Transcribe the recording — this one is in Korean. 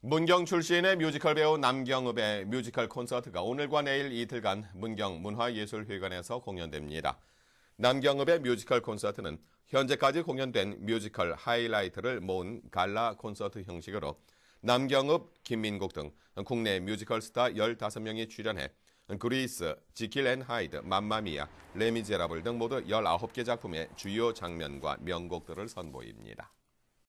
문경 출신의 뮤지컬 배우 남경읍의 뮤지컬 콘서트가 오늘과 내일 이틀간 문경 문화예술회관에서 공연됩니다. 남경읍의 뮤지컬 콘서트는 현재까지 공연된 뮤지컬 하이라이트를 모은 갈라 콘서트 형식으로 남경읍, 김민국 등 국내 뮤지컬 스타 15명이 출연해 그리스, 지킬 앤 하이드, 맘마미아, 레미제라블 등 모두 19개 작품의 주요 장면과 명곡들을 선보입니다.